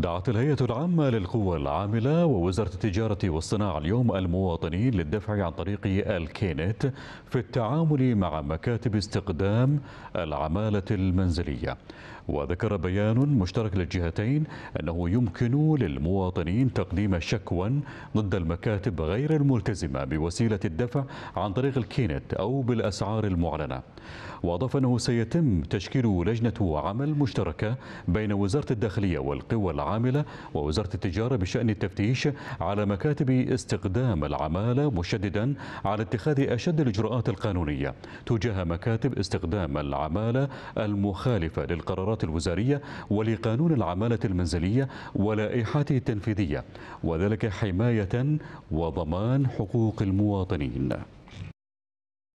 دعت الهيئة العامة للقوى العاملة ووزارة التجارة والصناعة اليوم المواطنين للدفع عن طريق الكينت في التعامل مع مكاتب استقدام العمالة المنزلية وذكر بيان مشترك للجهتين أنه يمكن للمواطنين تقديم شكوى ضد المكاتب غير الملتزمة بوسيلة الدفع عن طريق الكينت أو بالأسعار المعلنة وأضاف أنه سيتم تشكيل لجنة عمل مشتركة بين وزارة الداخلية والقوى العاملة العاملة ووزارة التجارة بشأن التفتيش على مكاتب استقدام العمالة مشددا على اتخاذ أشد الإجراءات القانونية تجاه مكاتب استقدام العمالة المخالفة للقرارات الوزارية ولقانون العمالة المنزلية ولائحاته التنفيذية وذلك حماية وضمان حقوق المواطنين